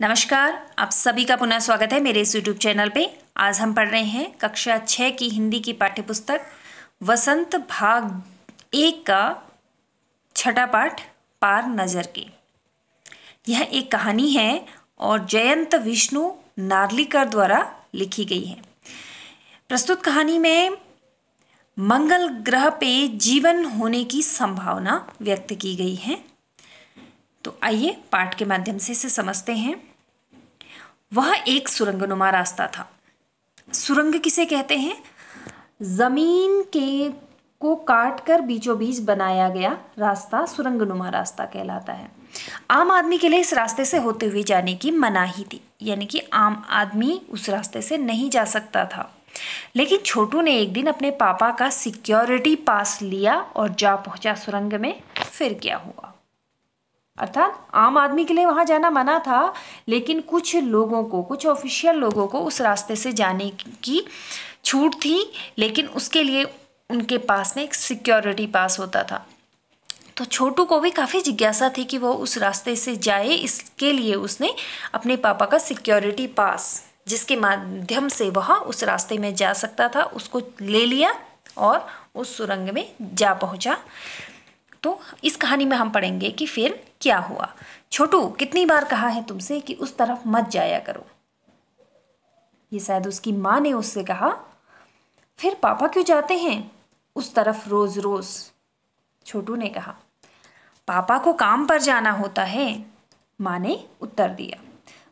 नमस्कार आप सभी का पुनः स्वागत है मेरे इस यूट्यूब चैनल पे आज हम पढ़ रहे हैं कक्षा छः की हिंदी की पाठ्यपुस्तक वसंत भाग एक का छठा पाठ पार नज़र के यह एक कहानी है और जयंत विष्णु नार्लिकर द्वारा लिखी गई है प्रस्तुत कहानी में मंगल ग्रह पे जीवन होने की संभावना व्यक्त की गई है तो आइए पाठ के माध्यम से इसे समझते हैं वह एक सुरंगनुमा रास्ता था सुरंग किसे कहते हैं ज़मीन के को काट कर बीचों बीच बनाया गया रास्ता सुरंगनुमा रास्ता कहलाता है आम आदमी के लिए इस रास्ते से होते हुए जाने की मनाही थी यानी कि आम आदमी उस रास्ते से नहीं जा सकता था लेकिन छोटू ने एक दिन अपने पापा का सिक्योरिटी पास लिया और जा पहुंचा सुरंग में फिर क्या हुआ अर्थात आम आदमी के लिए वहाँ जाना मना था लेकिन कुछ लोगों को कुछ ऑफिशियल लोगों को उस रास्ते से जाने की छूट थी लेकिन उसके लिए उनके पास में एक सिक्योरिटी पास होता था तो छोटू को भी काफ़ी जिज्ञासा थी कि वो उस रास्ते से जाए इसके लिए उसने अपने पापा का सिक्योरिटी पास जिसके माध्यम से वह उस रास्ते में जा सकता था उसको ले लिया और उस सुरंग में जा पहुंचा तो इस कहानी में हम पढ़ेंगे कि फिर क्या हुआ छोटू कितनी बार कहा है तुमसे कि उस तरफ मत जाया करो ये शायद उसकी माँ ने उससे कहा फिर पापा क्यों जाते हैं उस तरफ रोज़ रोज़ छोटू ने कहा पापा को काम पर जाना होता है माँ ने उत्तर दिया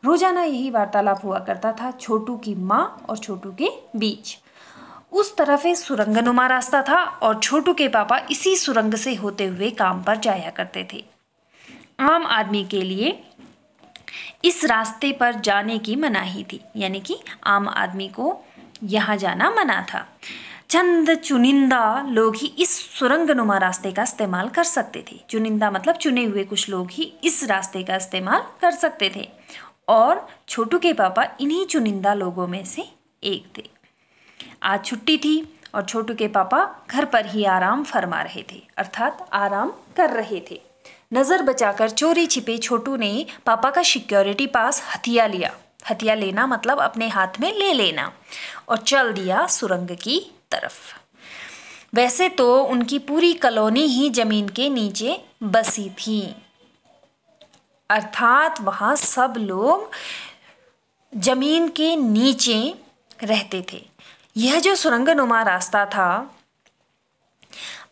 रोज़ाना यही वार्तालाप हुआ करता था छोटू की माँ और छोटू के बीच उस तरफ एक नुमा रास्ता था और छोटू के पापा इसी सुरंग से होते हुए काम पर जाया करते थे आम आदमी के लिए इस रास्ते पर जाने की मनाही थी यानी कि आम आदमी को यहाँ जाना मना था चंद चुनिंदा लोग ही इस सुरंग नुमा रास्ते का इस्तेमाल कर सकते थे चुनिंदा मतलब चुने हुए कुछ लोग ही इस रास्ते का इस्तेमाल कर सकते थे और छोटू के पापा इन्हीं चुनिंदा लोगों में से एक थे आज छुट्टी थी और छोटू के पापा घर पर ही आराम फरमा रहे थे अर्थात आराम कर रहे थे नज़र बचाकर चोरी छिपे छोटू ने पापा का सिक्योरिटी पास हथिया लिया हथिया लेना मतलब अपने हाथ में ले लेना और चल दिया सुरंग की तरफ वैसे तो उनकी पूरी कॉलोनी ही ज़मीन के नीचे बसी थी अर्थात वहाँ सब लोग ज़मीन के नीचे रहते थे यह जो सुरंग नुमा रास्ता था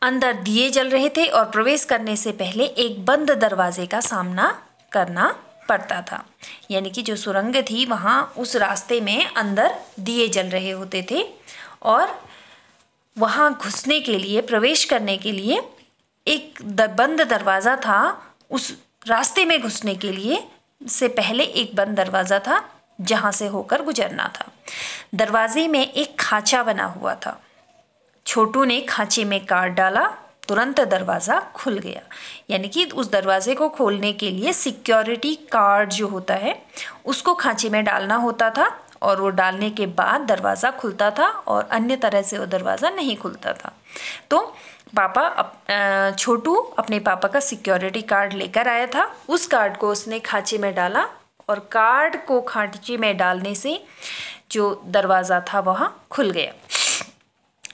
अंदर दिए जल रहे थे और प्रवेश करने से पहले एक बंद दरवाजे का सामना करना पड़ता था यानी कि जो सुरंग थी वहाँ उस रास्ते में अंदर दिए जल रहे होते थे और वहाँ घुसने के लिए प्रवेश करने के लिए एक बंद दरवाज़ा था उस रास्ते में घुसने के लिए से पहले एक बंद दरवाज़ा था जहाँ से होकर गुजरना था दरवाजे में एक खांचा बना हुआ था छोटू ने खांचे में कार्ड डाला तुरंत दरवाज़ा खुल गया यानी कि उस दरवाज़े को खोलने के लिए सिक्योरिटी कार्ड जो होता है उसको खांचे में डालना होता था और वो डालने के बाद दरवाज़ा खुलता था और अन्य तरह से वो दरवाज़ा नहीं खुलता था तो पापा अप छोटू अपने पापा का सिक्योरिटी कार्ड लेकर आया था उस कार्ड को उसने खांचे में डाला और कार्ड को खांटची में डालने से जो दरवाज़ा था वह खुल गया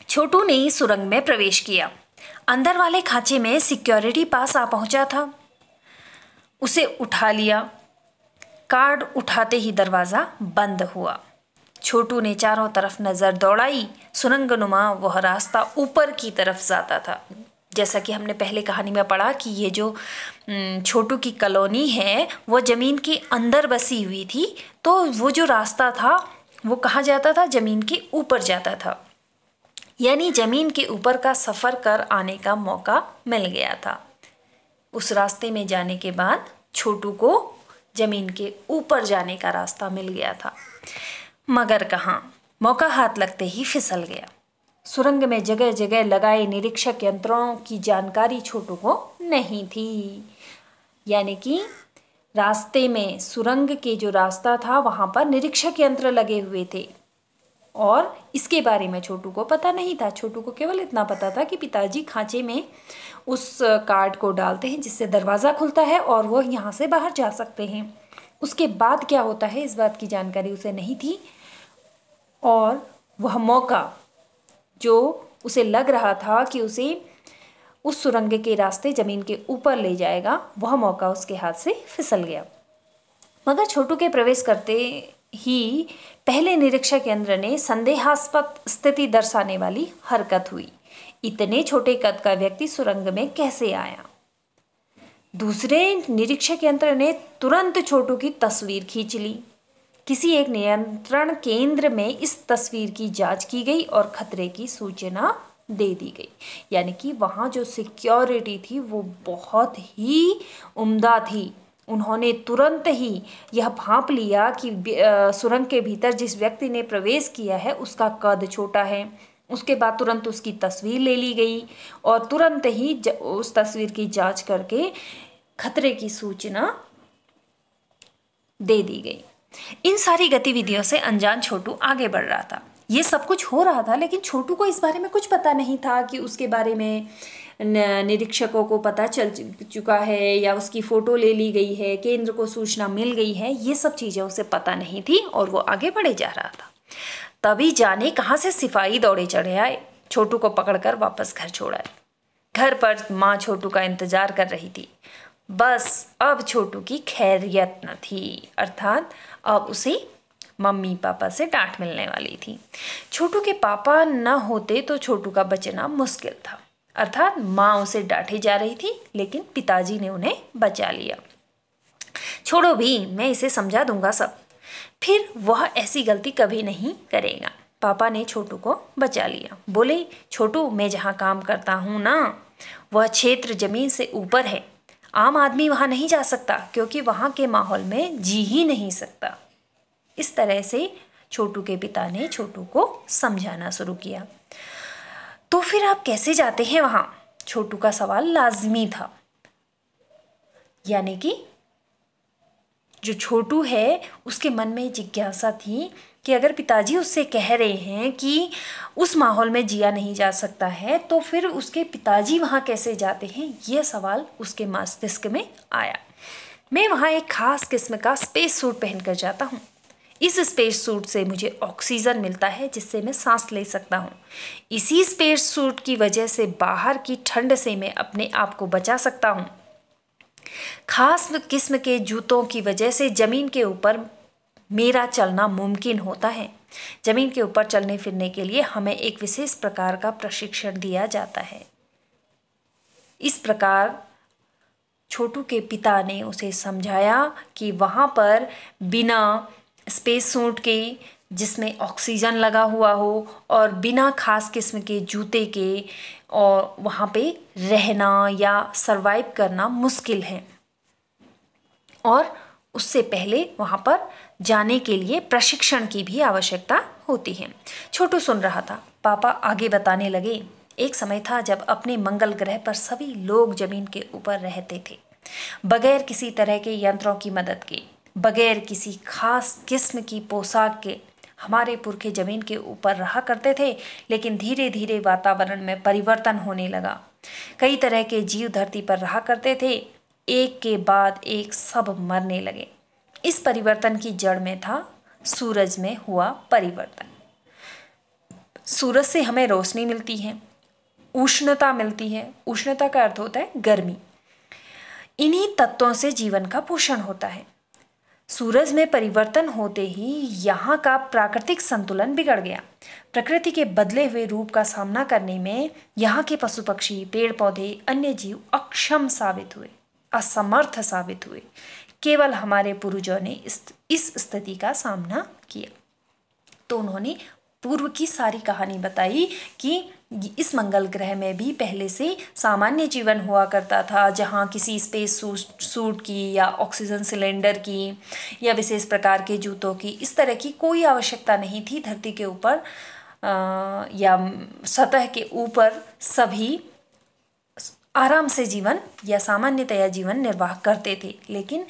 छोटू ने सुरंग में प्रवेश किया अंदर वाले खांचे में सिक्योरिटी पास आ पहुंचा था उसे उठा लिया कार्ड उठाते ही दरवाज़ा बंद हुआ छोटू ने चारों तरफ नज़र दौड़ाई सुरंगनुमा वह रास्ता ऊपर की तरफ जाता था जैसा कि हमने पहले कहानी में पढ़ा कि ये जो छोटू की कॉलोनी है वो ज़मीन के अंदर बसी हुई थी तो वो जो रास्ता था वो कहाँ जाता था ज़मीन के ऊपर जाता था यानी ज़मीन के ऊपर का सफ़र कर आने का मौका मिल गया था उस रास्ते में जाने के बाद छोटू को ज़मीन के ऊपर जाने का रास्ता मिल गया था मगर कहाँ मौका हाथ लगते ही फिसल गया सुरंग में जगह जगह लगाए निरीक्षक यंत्रों की जानकारी छोटू को नहीं थी यानी कि रास्ते में सुरंग के जो रास्ता था वहाँ पर निरीक्षक यंत्र लगे हुए थे और इसके बारे में छोटू को पता नहीं था छोटू को केवल इतना पता था कि पिताजी खांचे में उस कार्ड को डालते हैं जिससे दरवाज़ा खुलता है और वह यहाँ से बाहर जा सकते हैं उसके बाद क्या होता है इस बात की जानकारी उसे नहीं थी और वह मौका जो उसे लग रहा था कि उसे उस सुरंग के रास्ते ज़मीन के ऊपर ले जाएगा वह मौका उसके हाथ से फिसल गया मगर छोटू के प्रवेश करते ही पहले निरीक्षक यंत्र ने संदेहास्पद स्थिति दर्शाने वाली हरकत हुई इतने छोटे कद का व्यक्ति सुरंग में कैसे आया दूसरे निरीक्षक यंत्र ने तुरंत छोटू की तस्वीर खींच ली किसी एक नियंत्रण केंद्र में इस तस्वीर की जांच की गई और खतरे की सूचना दे दी गई यानी कि वहाँ जो सिक्योरिटी थी वो बहुत ही उम्दा थी उन्होंने तुरंत ही यह भाप लिया कि सुरंग के भीतर जिस व्यक्ति ने प्रवेश किया है उसका कद छोटा है उसके बाद तुरंत उसकी तस्वीर ले ली गई और तुरंत ही उस तस्वीर की जांच करके खतरे की सूचना दे दी गई इन सारी गतिविधियों से अनजान छोटू आगे बढ़ रहा था ये सब कुछ हो रहा था लेकिन छोटू को इस बारे में कुछ पता नहीं था कि उसके बारे में निरीक्षकों को पता चल चुका है या उसकी फ़ोटो ले ली गई है केंद्र को सूचना मिल गई है ये सब चीज़ें उसे पता नहीं थी और वो आगे बढ़े जा रहा था तभी जाने कहाँ से सिपाही दौड़े चढ़े आए छोटू को पकड़कर वापस घर छोड़ा है घर पर माँ छोटू का इंतज़ार कर रही थी बस अब छोटू की खैरियत न थी अर्थात अब उसे मम्मी पापा से डांट मिलने वाली थी छोटू के पापा न होते तो छोटू का बचना मुश्किल था अर्थात माँ उसे डांटे जा रही थी लेकिन पिताजी ने उन्हें बचा लिया छोड़ो भी मैं इसे समझा दूंगा सब फिर वह ऐसी गलती कभी नहीं करेगा पापा ने छोटू को बचा लिया बोले छोटू मैं जहाँ काम करता हूँ ना वह क्षेत्र ज़मीन से ऊपर है आम आदमी वहाँ नहीं जा सकता क्योंकि वहाँ के माहौल में जी ही नहीं सकता इस तरह से छोटू के पिता ने छोटू को समझाना शुरू किया तो फिर आप कैसे जाते हैं वहाँ छोटू का सवाल लाजमी था यानी कि जो छोटू है उसके मन में जिज्ञासा थी कि अगर पिताजी उससे कह रहे हैं कि उस माहौल में जिया नहीं जा सकता है तो फिर उसके पिताजी वहाँ कैसे जाते हैं यह सवाल उसके मस्तिष्क में आया मैं वहाँ एक ख़ास किस्म का स्पेस सूट पहनकर जाता हूँ इस स्पेस सूट से मुझे ऑक्सीजन मिलता है जिससे मैं सांस ले सकता हूँ इसी स्पेस सूट की वजह से बाहर की ठंड से मैं अपने आप को बचा सकता हूँ खास किस्म के जूतों की वजह से ज़मीन के ऊपर मेरा चलना मुमकिन होता है जमीन के ऊपर चलने फिरने के लिए हमें एक विशेष प्रकार का प्रशिक्षण दिया जाता है इस प्रकार छोटू के पिता ने उसे समझाया कि वहाँ पर बिना स्पेस सूट के जिसमें ऑक्सीजन लगा हुआ हो और बिना खास किस्म के जूते के और वहाँ पे रहना या सरवाइव करना मुश्किल है और उससे पहले वहाँ पर जाने के लिए प्रशिक्षण की भी आवश्यकता होती है छोटू सुन रहा था पापा आगे बताने लगे एक समय था जब अपने मंगल ग्रह पर सभी लोग जमीन के ऊपर रहते थे बगैर किसी तरह के यंत्रों की मदद के बगैर किसी खास किस्म की पोशाक के हमारे पुरखे ज़मीन के ऊपर रहा करते थे लेकिन धीरे धीरे वातावरण में परिवर्तन होने लगा कई तरह के जीव धरती पर रहा करते थे एक के बाद एक सब मरने लगे इस परिवर्तन की जड़ में था सूरज में हुआ परिवर्तन सूरज से हमें रोशनी मिलती है उष्णता मिलती है उष्णता का अर्थ होता है गर्मी इन्हीं तत्वों से जीवन का पोषण होता है सूरज में परिवर्तन होते ही यहाँ का प्राकृतिक संतुलन बिगड़ गया प्रकृति के बदले हुए रूप का सामना करने में यहाँ के पशु पक्षी पेड़ पौधे अन्य जीव अक्षम साबित हुए असमर्थ साबित हुए केवल हमारे पूर्वजों ने इस इस स्थिति का सामना किया तो उन्होंने पूर्व की सारी कहानी बताई कि इस मंगल ग्रह में भी पहले से सामान्य जीवन हुआ करता था जहाँ किसी स्पेस सूट की या ऑक्सीजन सिलेंडर की या विशेष प्रकार के जूतों की इस तरह की कोई आवश्यकता नहीं थी धरती के ऊपर या सतह के ऊपर सभी आराम से जीवन या सामान्यतया जीवन निर्वाह करते थे लेकिन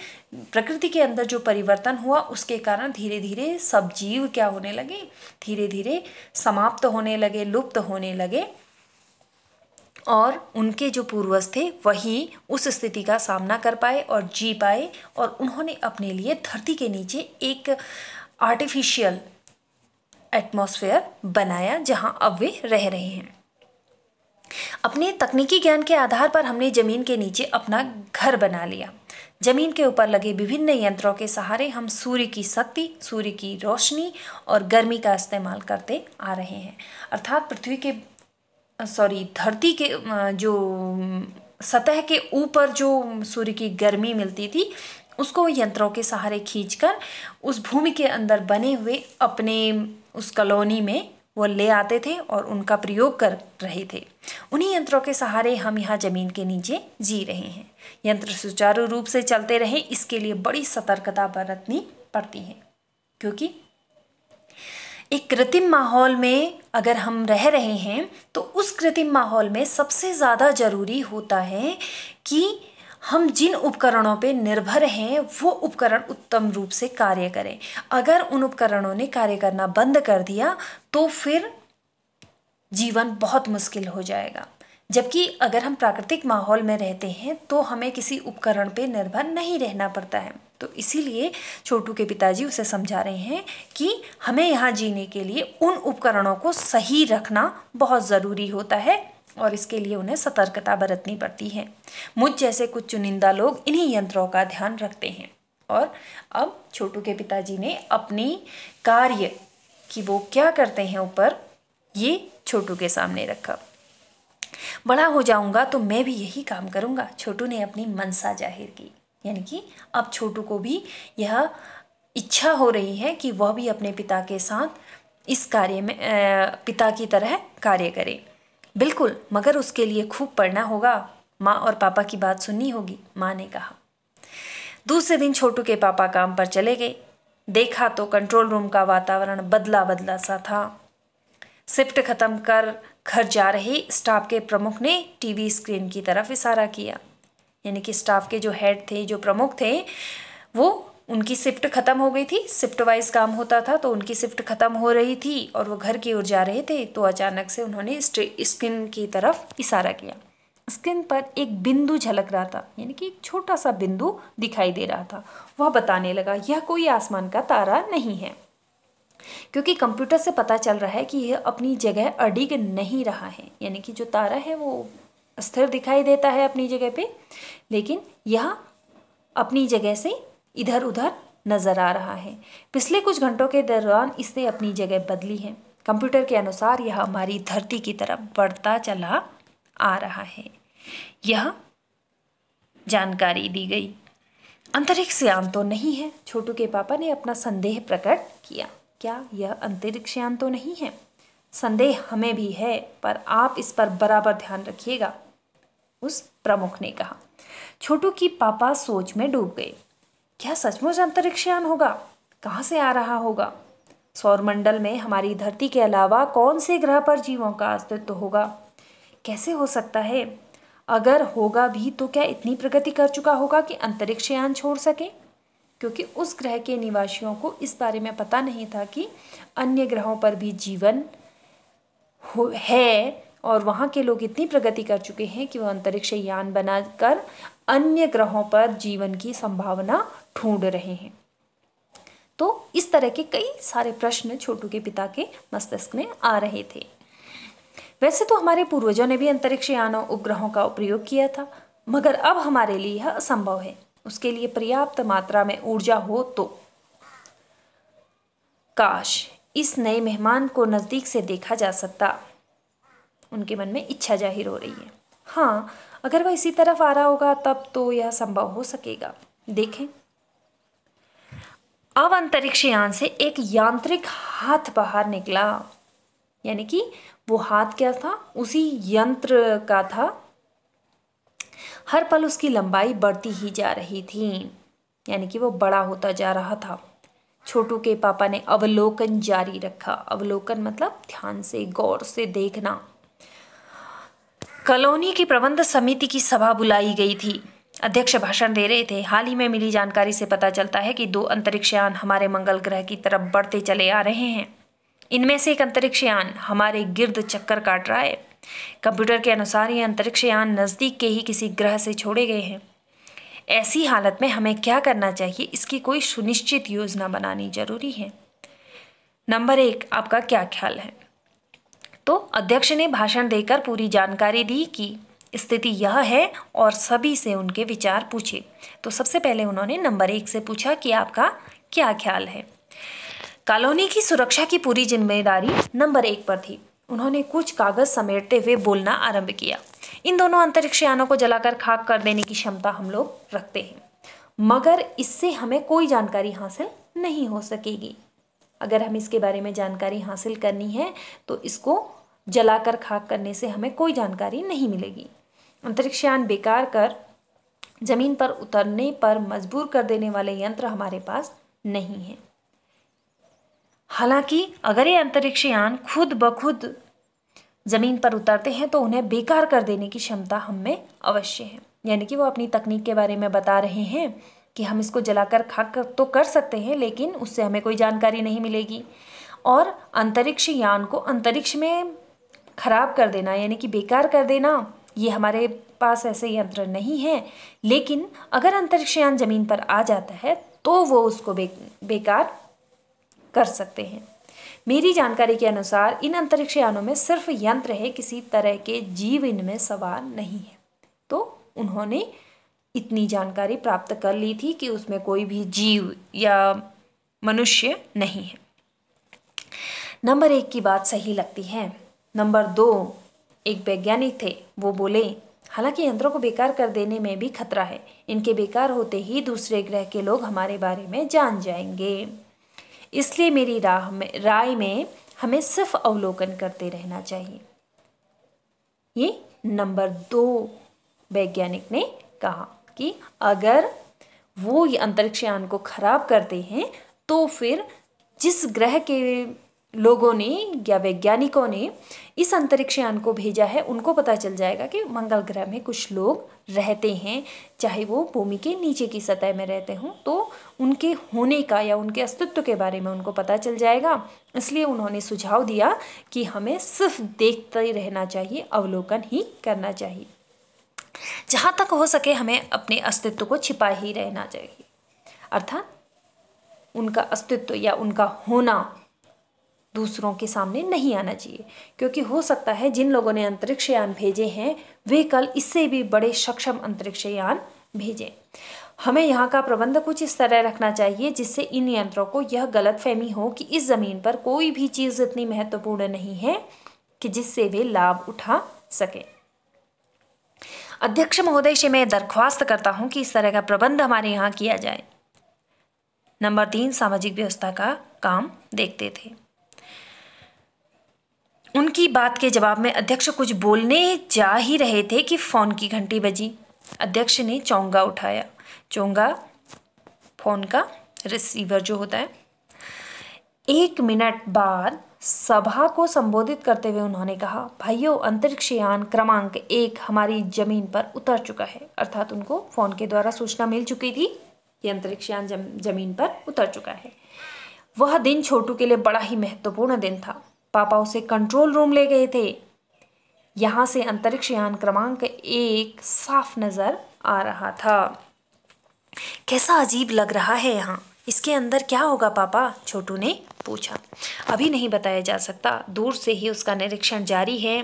प्रकृति के अंदर जो परिवर्तन हुआ उसके कारण धीरे धीरे सब जीव क्या होने लगे धीरे धीरे समाप्त होने लगे लुप्त होने लगे और उनके जो पूर्वज थे वही उस स्थिति का सामना कर पाए और जी पाए और उन्होंने अपने लिए धरती के नीचे एक आर्टिफिशियल एटमॉस्फेयर बनाया जहाँ अब वे रह रहे हैं अपने तकनीकी ज्ञान के आधार पर हमने ज़मीन के नीचे अपना घर बना लिया ज़मीन के ऊपर लगे विभिन्न यंत्रों के सहारे हम सूर्य की शक्ति सूर्य की रोशनी और गर्मी का इस्तेमाल करते आ रहे हैं अर्थात पृथ्वी के सॉरी धरती के जो सतह के ऊपर जो सूर्य की गर्मी मिलती थी उसको यंत्रों के सहारे खींचकर उस भूमि के अंदर बने हुए अपने उस कॉलोनी में वो ले आते थे और उनका प्रयोग कर रहे थे उन्हीं यंत्रों के सहारे हम यहाँ ज़मीन के नीचे जी रहे हैं यंत्र सुचारू रूप से चलते रहे इसके लिए बड़ी सतर्कता बरतनी पड़ती है क्योंकि एक कृत्रिम माहौल में अगर हम रह रहे हैं तो उस कृत्रिम माहौल में सबसे ज़्यादा ज़रूरी होता है कि हम जिन उपकरणों पे निर्भर हैं वो उपकरण उत्तम रूप से कार्य करें अगर उन उपकरणों ने कार्य करना बंद कर दिया तो फिर जीवन बहुत मुश्किल हो जाएगा जबकि अगर हम प्राकृतिक माहौल में रहते हैं तो हमें किसी उपकरण पर निर्भर नहीं रहना पड़ता है तो इसीलिए छोटू के पिताजी उसे समझा रहे हैं कि हमें यहाँ जीने के लिए उन उपकरणों को सही रखना बहुत ज़रूरी होता है और इसके लिए उन्हें सतर्कता बरतनी पड़ती है मुझ जैसे कुछ चुनिंदा लोग इन्हीं यंत्रों का ध्यान रखते हैं और अब छोटू के पिताजी ने अपनी कार्य कि वो क्या करते हैं ऊपर ये छोटू के सामने रखा बड़ा हो जाऊंगा तो मैं भी यही काम करूंगा छोटू ने अपनी मनसा जाहिर की यानी कि अब छोटू को भी यह इच्छा हो रही है कि वह भी अपने पिता के साथ इस कार्य में पिता की तरह कार्य करें बिल्कुल मगर उसके लिए खूब पढ़ना होगा माँ और पापा की बात सुननी होगी माँ ने कहा दूसरे दिन छोटू के पापा काम पर चले गए देखा तो कंट्रोल रूम का वातावरण बदला बदला सा था शिफ्ट खत्म कर घर जा रहे स्टाफ के प्रमुख ने टीवी स्क्रीन की तरफ इशारा किया यानी कि स्टाफ के जो हेड थे जो प्रमुख थे वो उनकी शिफ्ट ख़त्म हो गई थी शिफ्ट वाइज काम होता था तो उनकी शिफ्ट ख़त्म हो रही थी और वो घर की ओर जा रहे थे तो अचानक से उन्होंने स्किन की तरफ इशारा किया स्किन पर एक बिंदु झलक रहा था यानी कि एक छोटा सा बिंदु दिखाई दे रहा था वह बताने लगा यह कोई आसमान का तारा नहीं है क्योंकि कंप्यूटर से पता चल रहा है कि यह अपनी जगह अडिग नहीं रहा है यानी कि जो तारा है वो स्थिर दिखाई देता है अपनी जगह पे लेकिन यह अपनी जगह से इधर उधर नज़र आ रहा है पिछले कुछ घंटों के दौरान इसने अपनी जगह बदली है कंप्यूटर के अनुसार यह हमारी धरती की तरफ बढ़ता चला आ रहा है यह जानकारी दी गई अंतरिक्ष यान तो नहीं है छोटू के पापा ने अपना संदेह प्रकट किया क्या यह अंतरिक्ष यान तो नहीं है संदेह हमें भी है पर आप इस पर बराबर ध्यान रखिएगा उस प्रमुख ने कहा छोटू की पापा सोच में डूब गए क्या सचमुच अंतरिक्षयान होगा कहाँ से आ रहा होगा सौरमंडल में हमारी धरती के अलावा कौन से ग्रह पर जीवों का अस्तित्व होगा कैसे हो सकता है अगर होगा भी तो क्या इतनी प्रगति कर चुका होगा कि अंतरिक्षयान छोड़ सके क्योंकि उस ग्रह के निवासियों को इस बारे में पता नहीं था कि अन्य ग्रहों पर भी जीवन हो है और वहाँ के लोग इतनी प्रगति कर चुके हैं कि वो अंतरिक्ष यान बनाकर अन्य ग्रहों पर जीवन की संभावना ढूंढ रहे हैं तो इस तरह के कई सारे प्रश्न छोटू के पिता के मस्तिष्क में आ रहे थे वैसे तो हमारे पूर्वजों ने भी अंतरिक्ष यानों उपग्रहों का उपयोग किया था मगर अब हमारे लिए यह असंभव है उसके लिए पर्याप्त मात्रा में ऊर्जा हो तो काश इस नए मेहमान को नज़दीक से देखा जा सकता उनके मन में इच्छा जाहिर हो रही है हाँ अगर वह इसी तरफ आ रहा होगा तब तो यह संभव हो सकेगा देखें अब अंतरिक्ष यान से एक यांत्रिक हाथ बाहर निकला यानी कि वो हाथ क्या था उसी यंत्र का था हर पल उसकी लंबाई बढ़ती ही जा रही थी यानी कि वो बड़ा होता जा रहा था छोटू के पापा ने अवलोकन जारी रखा अवलोकन मतलब ध्यान से गौर से देखना कॉलोनी की प्रबंध समिति की सभा बुलाई गई थी अध्यक्ष भाषण दे रहे थे हाल ही में मिली जानकारी से पता चलता है कि दो अंतरिक्षयान हमारे मंगल ग्रह की तरफ बढ़ते चले आ रहे हैं इनमें से एक अंतरिक्षयान हमारे गिर्द चक्कर काट रहा है कंप्यूटर के अनुसार ये अंतरिक्षयान नज़दीक के ही किसी ग्रह से छोड़े गए हैं ऐसी हालत में हमें क्या करना चाहिए इसकी कोई सुनिश्चित योजना बनानी जरूरी है नंबर एक आपका क्या ख्याल है तो अध्यक्ष ने भाषण देकर पूरी जानकारी दी कि स्थिति यह है और सभी से उनके विचार पूछे तो सबसे पहले उन्होंने नंबर एक से पूछा कि आपका क्या ख्याल है कॉलोनी की सुरक्षा की पूरी जिम्मेदारी नंबर एक पर थी उन्होंने कुछ कागज समेटते हुए बोलना आरंभ किया इन दोनों अंतरिक्ष यानों को जलाकर खाक कर देने की क्षमता हम लोग रखते हैं मगर इससे हमें कोई जानकारी हासिल नहीं हो सकेगी अगर हम इसके बारे में जानकारी हासिल करनी है तो इसको जलाकर खाक करने से हमें कोई जानकारी नहीं मिलेगी अंतरिक्षयान बेकार कर जमीन पर उतरने पर मजबूर कर देने वाले यंत्र हमारे पास नहीं हैं हालांकि अगर ये अंतरिक्ष यान खुद ब खुद ज़मीन पर उतरते हैं तो उन्हें बेकार कर देने की क्षमता हम में अवश्य है यानी कि वो अपनी तकनीक के बारे में बता रहे हैं कि हम इसको जलाकर खाक तो कर सकते हैं लेकिन उससे हमें कोई जानकारी नहीं मिलेगी और अंतरिक्ष यान को अंतरिक्ष में ख़राब कर देना यानी कि बेकार कर देना ये हमारे पास ऐसे यंत्र नहीं हैं लेकिन अगर अंतरिक्षयान ज़मीन पर आ जाता है तो वो उसको बे बेकार कर सकते हैं मेरी जानकारी के अनुसार इन अंतरिक्षयानों में सिर्फ यंत्र है किसी तरह के जीव इनमें सवार नहीं है तो उन्होंने इतनी जानकारी प्राप्त कर ली थी कि उसमें कोई भी जीव या मनुष्य नहीं है नंबर एक की बात सही लगती है नंबर दो एक वैज्ञानिक थे वो बोले हालांकि यंत्रों को बेकार कर देने में भी खतरा है इनके बेकार होते ही दूसरे ग्रह के लोग हमारे बारे में जान जाएंगे इसलिए मेरी राह में राय में हमें सिर्फ अवलोकन करते रहना चाहिए ये नंबर दो वैज्ञानिक ने कहा कि अगर वो अंतरिक्ष यान को खराब करते हैं तो फिर जिस ग्रह के लोगों ने या वैज्ञानिकों ने इस अंतरिक्ष यान को भेजा है उनको पता चल जाएगा कि मंगल ग्रह में कुछ लोग रहते हैं चाहे वो भूमि के नीचे की सतह में रहते हों तो उनके होने का या उनके अस्तित्व के बारे में उनको पता चल जाएगा इसलिए उन्होंने सुझाव दिया कि हमें सिर्फ देखते ही रहना चाहिए अवलोकन ही करना चाहिए जहाँ तक हो सके हमें अपने अस्तित्व को छिपा ही रहना चाहिए अर्थात उनका अस्तित्व या उनका होना दूसरों के सामने नहीं आना चाहिए क्योंकि हो सकता है जिन लोगों ने अंतरिक्ष यान भेजे हैं वे कल इससे भी बड़े सक्षम अंतरिक्ष यान भेजें हमें यहाँ का प्रबंध कुछ इस तरह रखना चाहिए जिससे इन यंत्रों को यह गलत फहमी हो कि इस ज़मीन पर कोई भी चीज़ इतनी महत्वपूर्ण नहीं है कि जिससे वे लाभ उठा सकें अध्यक्ष महोदय से मैं दरख्वास्त करता हूँ कि इस तरह का प्रबंध हमारे यहाँ किया जाए नंबर तीन सामाजिक व्यवस्था का काम देखते थे उनकी बात के जवाब में अध्यक्ष कुछ बोलने जा ही रहे थे कि फ़ोन की घंटी बजी अध्यक्ष ने चोंगा उठाया चोंगा फ़ोन का रिसीवर जो होता है एक मिनट बाद सभा को संबोधित करते हुए उन्होंने कहा भाइयों अंतरिक्ष यान क्रमांक एक हमारी ज़मीन पर उतर चुका है अर्थात उनको फ़ोन के द्वारा सूचना मिल चुकी थी कि अंतरिक्ष यान जम, जमीन पर उतर चुका है वह दिन छोटू के लिए बड़ा ही महत्वपूर्ण दिन था पापा उसे कंट्रोल रूम ले गए थे यहाँ से अंतरिक्ष यान क्रमांक एक साफ नज़र आ रहा था कैसा अजीब लग रहा है यहाँ इसके अंदर क्या होगा पापा छोटू ने पूछा अभी नहीं बताया जा सकता दूर से ही उसका निरीक्षण जारी है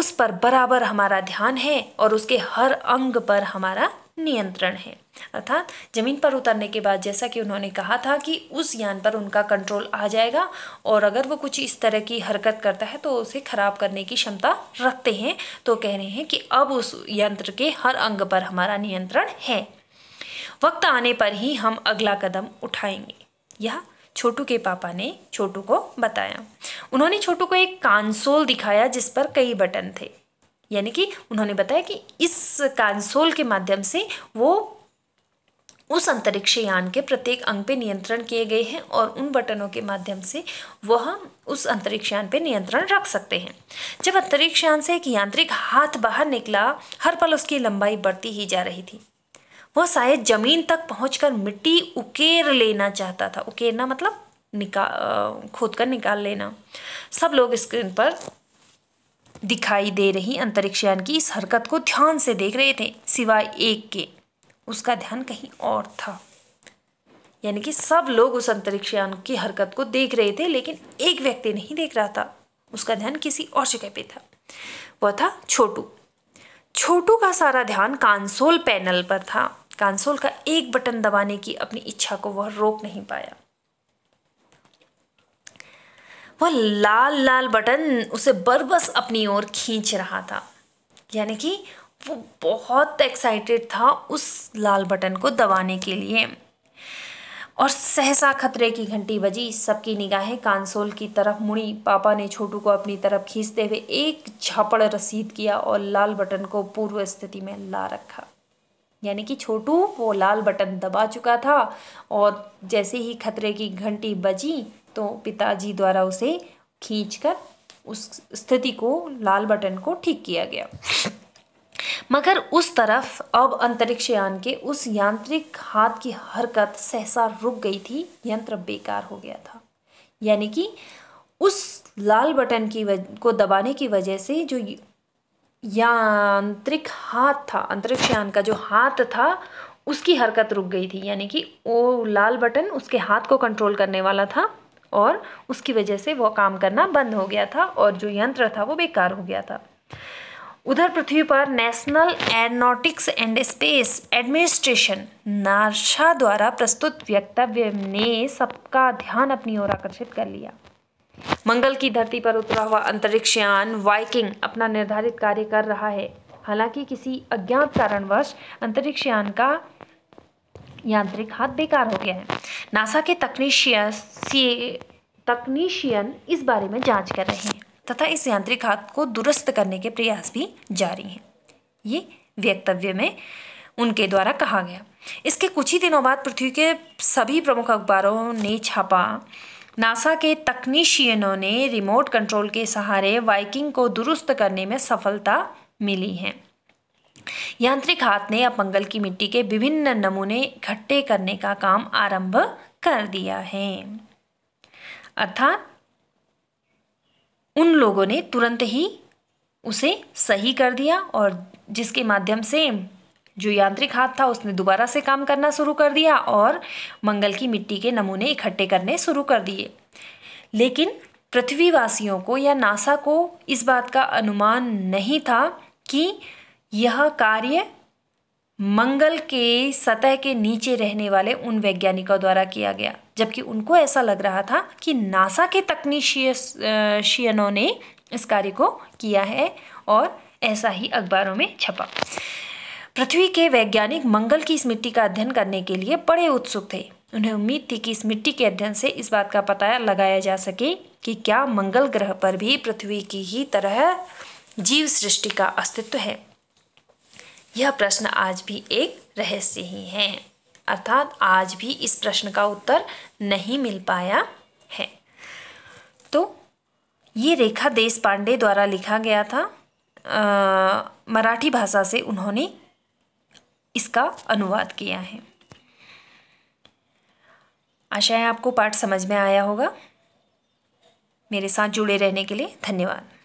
उस पर बराबर हमारा ध्यान है और उसके हर अंग पर हमारा नियंत्रण है अर्थात ज़मीन पर उतरने के बाद जैसा कि उन्होंने कहा था कि उस यान पर उनका कंट्रोल आ जाएगा और अगर वो कुछ इस तरह की हरकत करता है तो उसे ख़राब करने की क्षमता रखते हैं तो कह रहे हैं कि अब उस यंत्र के हर अंग पर हमारा नियंत्रण है वक्त आने पर ही हम अगला कदम उठाएंगे यह छोटू के पापा ने छोटू को बताया उन्होंने छोटू को एक कांसोल दिखाया जिस पर कई बटन थे यानी कि उन्होंने बताया कि इस कंसोल के माध्यम से वो उस अंतरिक्ष यान के प्रत्येक अंग पे नियंत्रण किए गए हैं और उन बटनों के माध्यम से वह उस अंतरिक्ष यान पे नियंत्रण रख सकते हैं जब अंतरिक्ष यान से एक यांत्रिक हाथ बाहर निकला हर पल उसकी लंबाई बढ़ती ही जा रही थी वह शायद जमीन तक पहुंचकर मिट्टी उकेर लेना चाहता था उकेरना मतलब निकाल खोद कर निकाल लेना सब लोग स्क्रीन पर दिखाई दे रही अंतरिक्षयान की इस हरकत को ध्यान से देख रहे थे सिवाय एक के उसका ध्यान कहीं और था यानी कि सब लोग उस अंतरिक्षयान की हरकत को देख रहे थे लेकिन एक व्यक्ति नहीं देख रहा था उसका ध्यान किसी और जगह पे था वह था छोटू छोटू का सारा ध्यान कांसोल पैनल पर था कांसोल का एक बटन दबाने की अपनी इच्छा को वह रोक नहीं पाया वह लाल लाल बटन उसे बरबस अपनी ओर खींच रहा था यानी कि वो बहुत एक्साइटेड था उस लाल बटन को दबाने के लिए और सहसा खतरे की घंटी बजी सबकी निगाहें कांसोल की तरफ मुड़ी पापा ने छोटू को अपनी तरफ खींचते हुए एक छापड़ रसीद किया और लाल बटन को पूर्व स्थिति में ला रखा यानी कि छोटू वो लाल बटन दबा चुका था और जैसे ही खतरे की घंटी बजी तो पिताजी द्वारा उसे खींचकर उस स्थिति को लाल बटन को ठीक किया गया मगर उस तरफ अब अंतरिक्ष यान के उस यांत्रिक हाथ की हरकत सहसा रुक गई थी यंत्र बेकार हो गया था यानी कि उस लाल बटन की वज को दबाने की वजह से जो यांत्रिक हाथ था अंतरिक्ष यान का जो हाथ था उसकी हरकत रुक गई थी यानी कि वो लाल बटन उसके हाथ को कंट्रोल करने वाला था और उसकी वजह से वो काम करना बंद हो गया था और जो यंत्र था वो बेकार हो गया था उधर पृथ्वी पर National Aeronautics and Space Administration NASA द्वारा प्रस्तुत वक्तव्य ने सबका ध्यान अपनी ओर आकर्षित कर लिया मंगल की धरती पर उतरा हुआ अंतरिक्षयान वाइकिंग अपना निर्धारित कार्य कर रहा है हालांकि किसी अज्ञात कारणवश अंतरिक्षयान का यांत्रिक हाथ बेकार हो गया है नासा के तकनीशियन तकनीशियन इस बारे में जांच कर रहे हैं तथा इस यांत्रिक हाथ को दुरुस्त करने के प्रयास भी जारी हैं ये वक्तव्य में उनके द्वारा कहा गया इसके कुछ ही दिनों बाद पृथ्वी के सभी प्रमुख अखबारों ने छापा नासा के तकनीशियनों ने रिमोट कंट्रोल के सहारे वाइकिंग को दुरुस्त करने में सफलता मिली है यांत्रिक हाथ ने अपंगल की मिट्टी के विभिन्न नमूने इकट्ठे करने का काम आरंभ कर दिया है अर्थात उन लोगों ने तुरंत ही उसे सही कर दिया और जिसके माध्यम से जो यांत्रिक हाथ था उसने दोबारा से काम करना शुरू कर दिया और मंगल की मिट्टी के नमूने इकट्ठे करने शुरू कर दिए लेकिन पृथ्वीवासियों को या नासा को इस बात का अनुमान नहीं था कि यह कार्य मंगल के सतह के नीचे रहने वाले उन वैज्ञानिकों द्वारा किया गया जबकि उनको ऐसा लग रहा था कि नासा के तकनीशियनों ने इस कार्य को किया है और ऐसा ही अखबारों में छपा पृथ्वी के वैज्ञानिक मंगल की इस मिट्टी का अध्ययन करने के लिए बड़े उत्सुक थे उन्हें उम्मीद थी कि इस मिट्टी के अध्ययन से इस बात का पता लगाया जा सके कि क्या मंगल ग्रह पर भी पृथ्वी की ही तरह जीव सृष्टि का अस्तित्व है यह प्रश्न आज भी एक रहस्य ही है अर्थात आज भी इस प्रश्न का उत्तर नहीं मिल पाया है तो ये रेखा देश पांडे द्वारा लिखा गया था आ, मराठी भाषा से उन्होंने इसका अनुवाद किया है आशा है आपको पाठ समझ में आया होगा मेरे साथ जुड़े रहने के लिए धन्यवाद